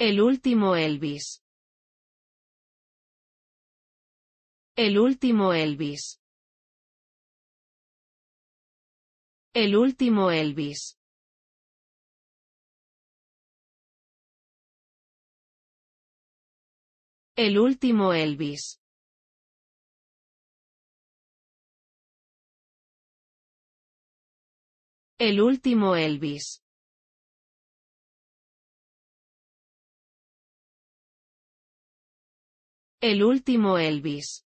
El último Elvis. El último Elvis. El último Elvis. El último Elvis. El último Elvis. El último Elvis.